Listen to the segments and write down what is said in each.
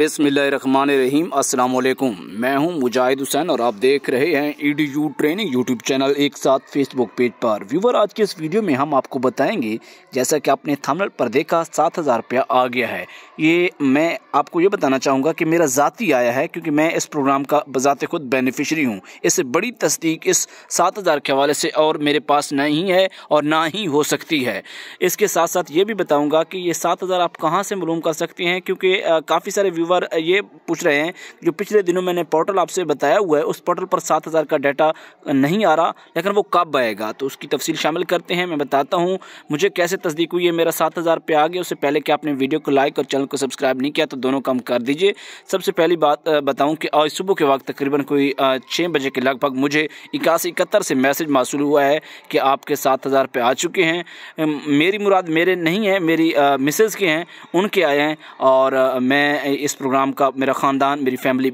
बिसमीम असलकुम मैं हूं मुजाहिद हुसैन और आप देख रहे हैं E D U training YouTube channel एक साथ फेसबुक पेज पर व्यूवर आज के इस वीडियो में हम आपको बताएंगे जैसा कि आपने थमल पर देखा सात हज़ार रुपया आ गया है ये मैं आपको ये बताना चाहूँगा कि मेरा ज़ाती आया है क्योंकि मैं इस प्रोग्राम का बजाते खुद बेनिफिशरी हूँ इससे बड़ी तस्दीक इस सात हज़ार के हवाले से और मेरे पास नहीं है और ना ही हो सकती है इसके साथ साथ ये भी बताऊँगा कि ये सात हज़ार आप कहाँ से मलूम कर सकते हैं क्योंकि काफ़ी सारे व्यूवर व्यूवर ये पूछ रहे हैं जो पिछले दिनों मैंने पोर्टल आपसे बताया हुआ है उस पोर्टल पर सात हज़ार का डाटा नहीं आ रहा लेकिन वो कब आएगा तो उसकी तफसील शामिल करते हैं मैं बताता हूँ मुझे कैसे तस्दीक हुई है मेरा सात हज़ार पे आ गया उससे पहले कि आपने वीडियो को लाइक और चैनल को सब्सक्राइब नहीं किया तो दोनों काम कर दीजिए सबसे पहली बात बताऊँ कि आज सुबह के वक्त तकरीबन कोई छः बजे के लगभग मुझे इक्यासी इकहत्तर से मैसेज मासूल हुआ है कि आपके सात हज़ार पे आ चुके हैं मेरी मुराद मेरे नहीं है मेरी मिसेज़ के हैं उनके आए हैं और मैं इस प्रोग्राम का मेरा ख़ानदान मेरी फैमिली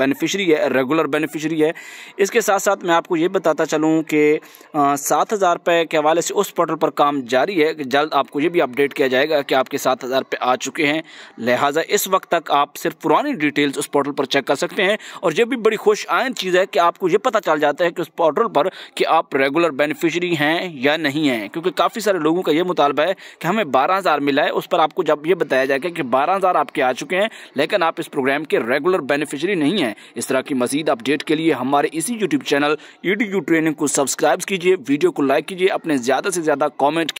बेनिफिशरी है रेगुलर बेनिफिशरी है इसके साथ साथ मैं आपको ये बताता चलूँ कि सात हज़ार रुपये के हवाले से उस पोर्टल पर काम जारी है कि जल्द आपको ये भी अपडेट किया जाएगा कि आपके सात हज़ार रुपये आ चुके हैं लिहाजा इस वक्त तक आप सिर्फ पुरानी डिटेल्स उस पोर्टल पर चेक कर सकते हैं और ये भी बड़ी खुश आयन चीज़ है कि आपको ये पता चल जाता है कि उस पोर्टल पर कि आप रेगुलर बेनिफिशरी हैं या नहीं हैं क्योंकि काफ़ी सारे लोगों का ये मुतालबा है कि हमें बारह हज़ार मिला है उस पर आपको जब ये बताया जाएगा कि बारह हज़ार आपके आ चुके हैं लेकिन आप इस प्रोग्राम के रेगुलर बेनिफिशरी नहीं हैं इस तरह की मजीद अपडेट के लिए हमारे इसी यूट्यूब चैनल ई ट्रेनिंग को सब्सक्राइब कीजिए वीडियो को लाइक कीजिए अपने ज़्यादा से ज़्यादा कॉमेंट